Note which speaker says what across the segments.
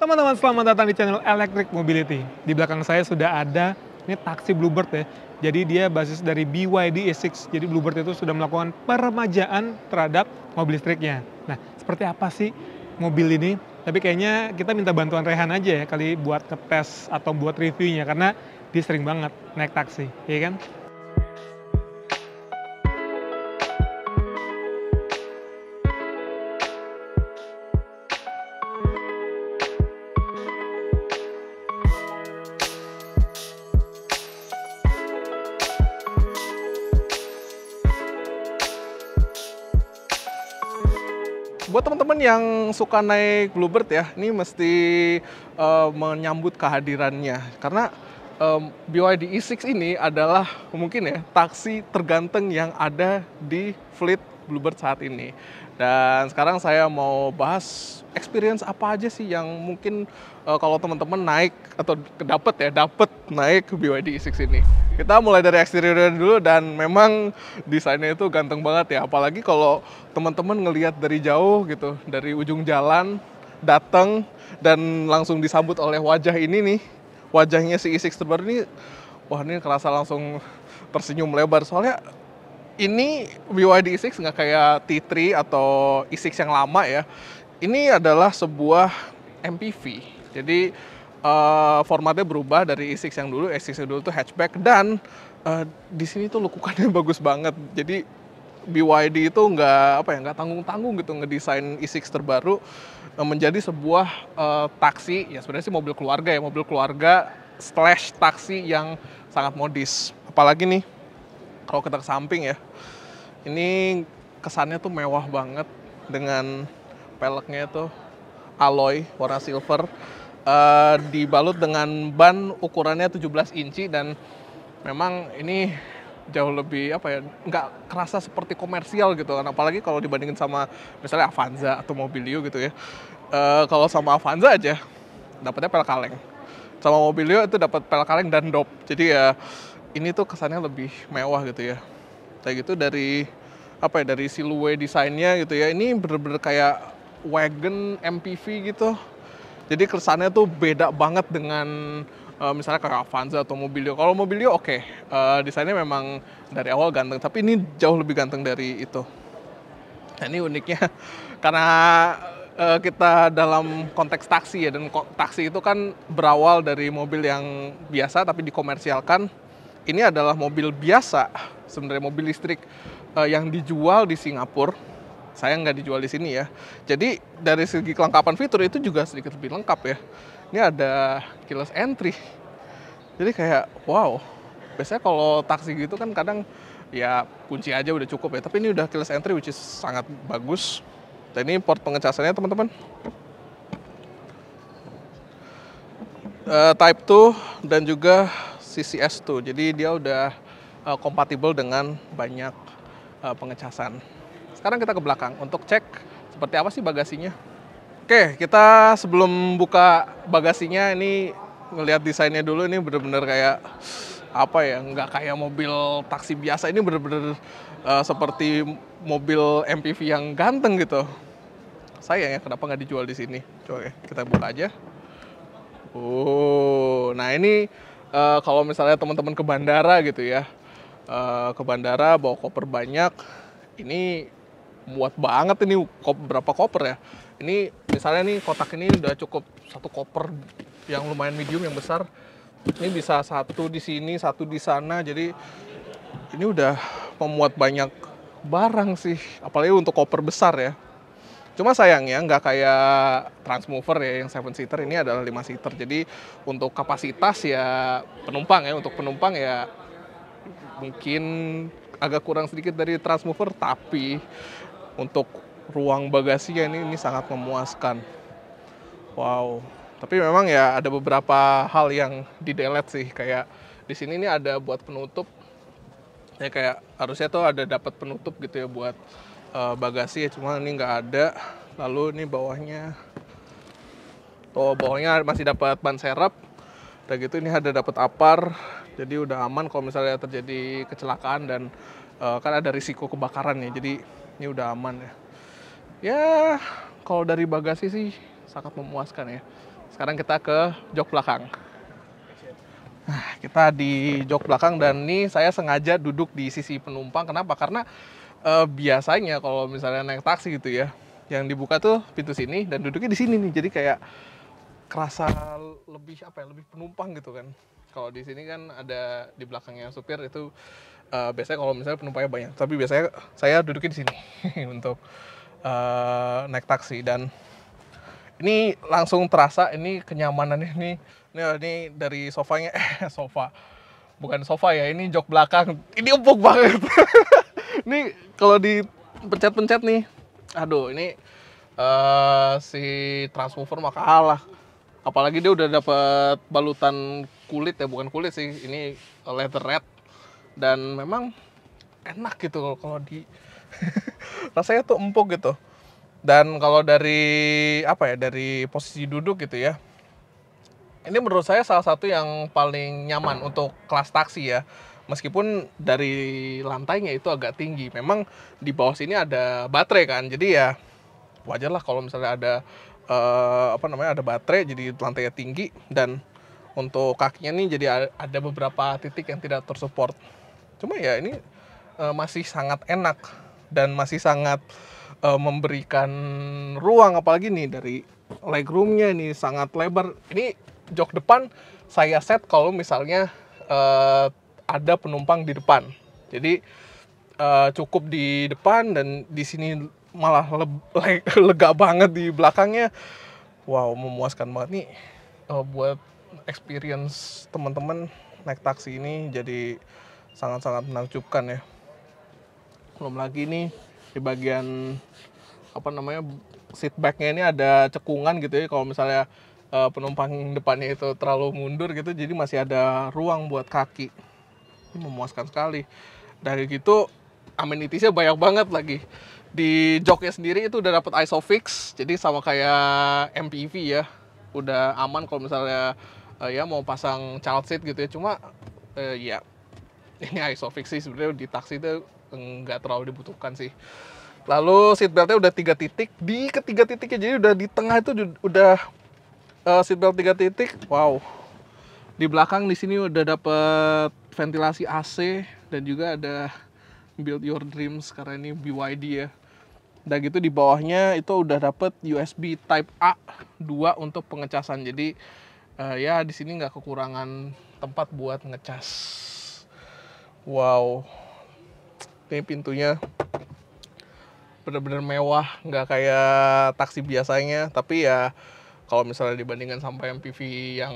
Speaker 1: Teman-teman selamat datang di channel Electric Mobility. Di belakang saya sudah ada, ini taksi Bluebird ya. Jadi dia basis dari BYD E6. Jadi Bluebird itu sudah melakukan peremajaan terhadap mobil listriknya. Nah, seperti apa sih mobil ini? Tapi kayaknya kita minta bantuan Rehan aja ya kali buat ngetes atau buat reviewnya karena dia sering banget naik taksi, ya kan? buat teman-teman yang suka naik Bluebird ya, ini mesti uh, menyambut kehadirannya karena um, BYD E6 ini adalah mungkin ya taksi terganteng yang ada di fleet Bluebird saat ini. Dan sekarang saya mau bahas experience apa aja sih yang mungkin uh, kalau teman-teman naik atau dapat ya, dapat naik BYD E6 ini kita mulai dari eksterior dulu dan memang desainnya itu ganteng banget ya apalagi kalau teman-teman ngelihat dari jauh gitu dari ujung jalan datang dan langsung disambut oleh wajah ini nih wajahnya si Isik terbaru ini wah ini kerasa langsung tersenyum lebar soalnya ini BYD E6 nggak kayak T3 atau E6 yang lama ya ini adalah sebuah MPV jadi uh, formatnya berubah dari E6 yang dulu, E6 yang dulu tuh hatchback dan uh, di sini tuh lukukannya bagus banget. Jadi BYD itu nggak apa ya nggak tanggung tanggung gitu ngedesain E6 terbaru eh, menjadi sebuah uh, taksi ya sebenarnya sih mobil keluarga ya mobil keluarga slash taksi yang sangat modis. Apalagi nih kalau kita ke samping ya ini kesannya tuh mewah banget dengan peleknya tuh alloy warna silver uh, dibalut dengan ban ukurannya 17 inci dan memang ini jauh lebih apa ya nggak kerasa seperti komersial gitu kan apalagi kalau dibandingin sama misalnya Avanza atau Mobilio gitu ya uh, kalau sama Avanza aja dapatnya pel kaleng sama Mobilio itu dapat pel kaleng dan dop jadi ya ini tuh kesannya lebih mewah gitu ya kayak gitu dari apa ya dari siluet desainnya gitu ya ini bener-bener kayak wagon MPV gitu jadi kesannya tuh beda banget dengan uh, misalnya kayak Avanza atau Mobilio. Kalau Mobilio oke, okay. uh, eh, desainnya memang dari awal ganteng, tapi ini jauh lebih ganteng dari itu. Nah, ini uniknya karena eh, kita dalam konteks taksi ya dan taksi itu kan berawal dari mobil yang biasa tapi dikomersialkan. Ini adalah mobil biasa, sebenarnya mobil listrik yang dijual di Singapura saya nggak dijual di sini ya. Jadi dari segi kelengkapan fitur itu juga sedikit lebih lengkap ya. Ini ada keyless entry. Jadi kayak wow. Biasanya kalau taksi gitu kan kadang ya kunci aja udah cukup ya. Tapi ini udah keyless entry which is sangat bagus. Dan ini port pengecasannya teman-teman. Uh, type 2 dan juga CCS2. Jadi dia udah uh, dengan banyak uh, pengecasan. Sekarang kita ke belakang untuk cek seperti apa sih bagasinya. Oke, kita sebelum buka bagasinya ini ngelihat desainnya dulu ini bener-bener kayak apa ya nggak kayak mobil taksi biasa ini bener-bener uh, seperti mobil MPV yang ganteng gitu sayang ya kenapa nggak dijual di sini coba ya, kita buka aja oh nah ini uh, kalau misalnya teman-teman ke bandara gitu ya uh, ke bandara bawa koper banyak ini muat banget ini kop, berapa koper ya ini misalnya nih kotak ini udah cukup satu koper yang lumayan medium yang besar ini bisa satu di sini satu di sana jadi ini udah memuat banyak barang sih apalagi untuk koper besar ya cuma sayangnya nggak kayak transmover ya yang seven seater ini adalah lima seater jadi untuk kapasitas ya penumpang ya untuk penumpang ya mungkin agak kurang sedikit dari transmover tapi untuk ruang bagasinya ini, ini sangat memuaskan. Wow. Tapi memang ya ada beberapa hal yang di delete sih kayak di sini ini ada buat penutup. Ya kayak harusnya tuh ada dapat penutup gitu ya buat uh, bagasi ya cuma ini nggak ada. Lalu ini bawahnya tuh bawahnya masih dapat ban serep. Dan gitu ini ada dapat apar. Jadi udah aman kalau misalnya terjadi kecelakaan dan uh, kan ada risiko kebakaran ya. Jadi ini udah aman ya. Ya, kalau dari bagasi sih sangat memuaskan ya. Sekarang kita ke jok belakang. Nah, kita di jok belakang dan ini saya sengaja duduk di sisi penumpang. Kenapa? Karena eh, biasanya kalau misalnya naik taksi gitu ya, yang dibuka tuh pintu sini dan duduknya di sini nih. Jadi kayak kerasa lebih apa ya? Lebih penumpang gitu kan. Kalau di sini kan ada di belakangnya supir itu uh, biasanya kalau misalnya penumpangnya banyak tapi biasanya saya duduknya di sini untuk uh, naik taksi dan ini langsung terasa ini kenyamanannya ini ini, ini dari sofanya eh sofa bukan sofa ya ini jok belakang ini empuk banget ini kalau di pencet nih aduh ini uh, si transmover maka kalah apalagi dia udah dapat balutan kulit ya bukan kulit sih ini leather red dan memang enak gitu kalau di rasanya tuh empuk gitu dan kalau dari apa ya dari posisi duduk gitu ya ini menurut saya salah satu yang paling nyaman untuk kelas taksi ya meskipun dari lantainya itu agak tinggi memang di bawah sini ada baterai kan jadi ya wajar lah kalau misalnya ada uh, apa namanya ada baterai jadi lantainya tinggi dan untuk kakinya nih jadi ada beberapa titik yang tidak tersupport cuma ya ini uh, masih sangat enak dan masih sangat uh, memberikan ruang apalagi nih dari legroomnya ini sangat lebar ini jok depan saya set kalau misalnya uh, ada penumpang di depan jadi uh, cukup di depan dan di sini malah le le lega banget di belakangnya wow memuaskan banget nih uh, buat experience teman-teman naik taksi ini jadi sangat-sangat menakjubkan ya belum lagi ini di bagian apa namanya seat backnya ini ada cekungan gitu ya kalau misalnya uh, penumpang depannya itu terlalu mundur gitu jadi masih ada ruang buat kaki ini memuaskan sekali dari gitu amenitiesnya banyak banget lagi di joknya sendiri itu udah dapat isofix jadi sama kayak MPV ya udah aman kalau misalnya uh, ya mau pasang child seat gitu ya cuma uh, ya ini isofix sih sebenarnya di taksi itu nggak terlalu dibutuhkan sih lalu seatbeltnya udah tiga titik di ketiga titiknya jadi udah di tengah itu udah uh, eh, seatbelt tiga titik wow di belakang di sini udah dapet ventilasi AC dan juga ada build your dreams karena ini BYD ya udah gitu di bawahnya itu udah dapet USB Type A 2 untuk pengecasan jadi uh, ya di sini nggak kekurangan tempat buat ngecas wow ini pintunya bener-bener mewah nggak kayak taksi biasanya tapi ya kalau misalnya dibandingkan sampai MPV yang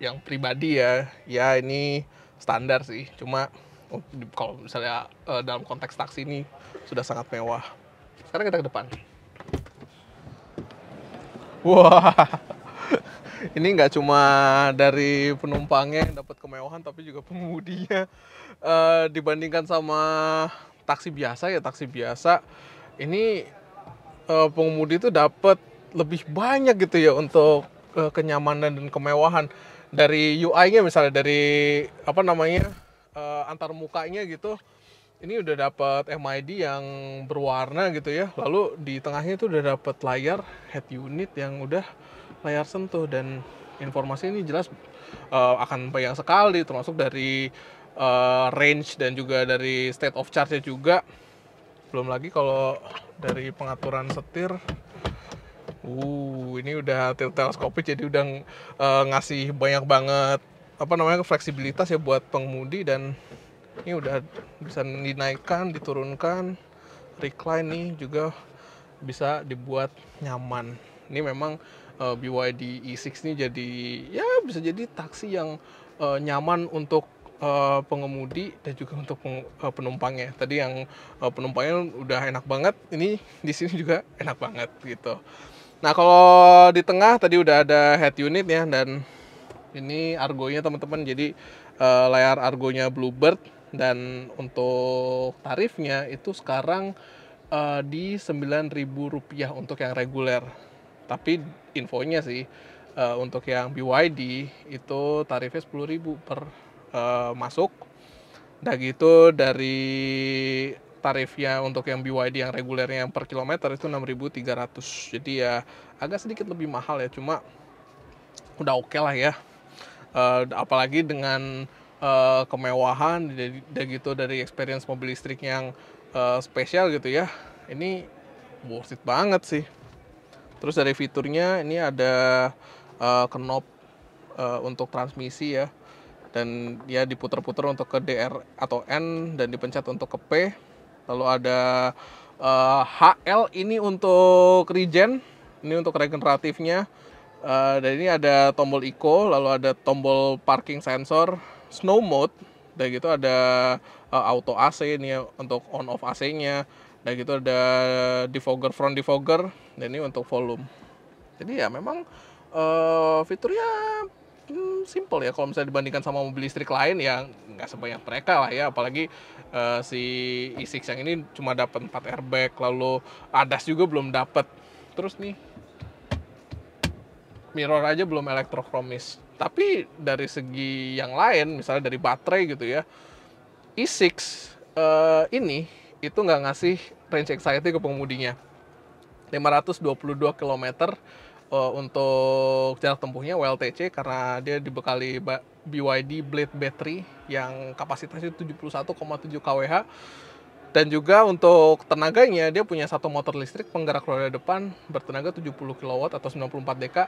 Speaker 1: yang pribadi ya ya ini standar sih cuma oh, kalau misalnya eh, dalam konteks taksi ini sudah sangat mewah sekarang kita ke depan wah ini nggak cuma dari penumpangnya yang dapat kemewahan tapi juga pengemudinya uh, eh, dibandingkan sama taksi biasa ya taksi biasa ini uh, pengemudi itu dapat lebih banyak gitu ya untuk uh, kenyamanan dan kemewahan dari UI-nya misalnya dari apa namanya uh, antar mukanya gitu ini udah dapat MID yang berwarna gitu ya lalu di tengahnya itu udah dapat layar head unit yang udah layar sentuh dan informasi ini jelas uh, akan banyak sekali termasuk dari uh, range dan juga dari state of charge juga belum lagi kalau dari pengaturan setir uh ini udah teleskopis jadi udah uh, ngasih banyak banget apa namanya fleksibilitas ya buat pengemudi dan ini udah bisa dinaikkan diturunkan recline nih juga bisa dibuat nyaman ini memang uh, eh, BYD E6 ini jadi ya bisa jadi taksi yang uh, nyaman untuk uh, pengemudi dan juga untuk peng, uh, penumpangnya. Tadi yang uh, penumpangnya udah enak banget, ini di sini juga enak banget gitu. Nah kalau di tengah tadi udah ada head unit ya dan ini argonya teman-teman jadi uh, layar argonya Bluebird dan untuk tarifnya itu sekarang uh, di Rp9.000 untuk yang reguler. Tapi infonya sih uh, untuk yang BYD itu tarifnya 10.000 per uh, masuk. Dan gitu dari tarifnya untuk yang BYD yang regulernya yang per kilometer itu 6.300. Jadi ya agak sedikit lebih mahal ya, cuma udah oke okay lah ya. Uh, apalagi dengan uh, kemewahan dan gitu dari experience mobil listrik yang uh, spesial gitu ya. Ini worth it banget sih. Terus dari fiturnya ini ada uh, eh, knob uh, eh, untuk transmisi ya. Dan dia diputer-puter untuk ke DR atau N dan dipencet untuk ke P. Lalu ada uh, eh, HL ini untuk regen, ini untuk regeneratifnya. Uh, dan ini ada tombol eco, lalu ada tombol parking sensor, snow mode, dan gitu ada uh, auto AC ini ya, untuk on off AC-nya Udah gitu ada defogger front defogger dan ini untuk volume. Jadi ya memang uh, fiturnya hmm, simple ya kalau misalnya dibandingkan sama mobil listrik lain yang nggak sebanyak mereka lah ya apalagi uh, si e 6 yang ini cuma dapat 4 airbag lalu ADAS juga belum dapat. Terus nih mirror aja belum elektrochromis. Tapi dari segi yang lain misalnya dari baterai gitu ya e 6 uh, eh, ini itu nggak ngasih range anxiety ke pengemudinya. 522 km uh, untuk jarak tempuhnya WLTC karena dia dibekali BYD Blade Battery yang kapasitasnya 71,7 kWh dan juga untuk tenaganya dia punya satu motor listrik penggerak roda depan bertenaga 70 kW atau 94 dk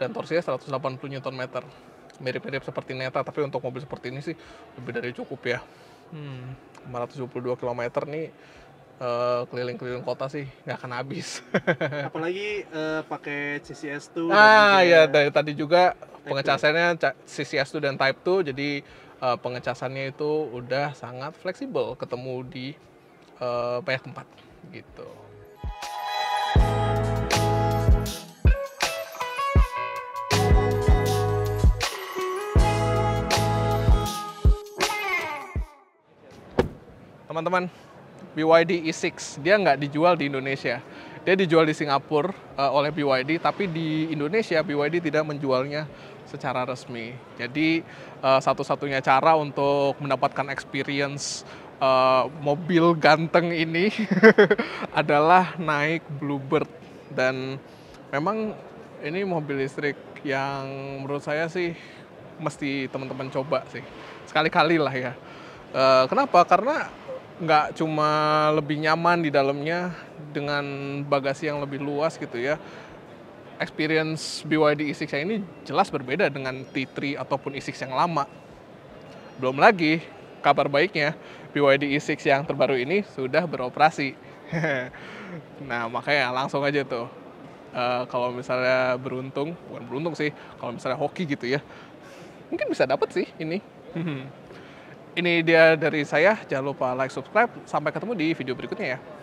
Speaker 1: dan torsinya 180 Nm mirip-mirip seperti Neta tapi untuk mobil seperti ini sih lebih dari cukup ya hmm. 522 km nih eh, keliling-keliling uh, kota sih nggak akan habis. Apalagi uh, pakai CCS tuh. Ah iya dari tadi juga pengecasannya CCS tuh dan Type 2 jadi uh, pengecasannya itu udah sangat fleksibel ketemu di uh, banyak tempat gitu. teman-teman BYD E6 dia nggak dijual di Indonesia dia dijual di Singapura uh, oleh BYD tapi di Indonesia BYD tidak menjualnya secara resmi jadi uh, satu-satunya cara untuk mendapatkan experience uh, mobil ganteng ini adalah naik Bluebird dan memang ini mobil listrik yang menurut saya sih mesti teman-teman coba sih sekali-kali lah ya. Uh, kenapa? Karena nggak cuma lebih nyaman di dalamnya dengan bagasi yang lebih luas gitu ya. Experience BYD e i6 yang ini jelas berbeda dengan T3 ataupun e i6 yang lama. Belum lagi kabar baiknya BYD e i6 yang terbaru ini sudah beroperasi. nah makanya langsung aja tuh uh, kalau misalnya beruntung bukan beruntung sih kalau misalnya hoki gitu ya mungkin bisa dapat sih ini. Ini dia dari saya, jangan lupa like, subscribe, sampai ketemu di video berikutnya ya.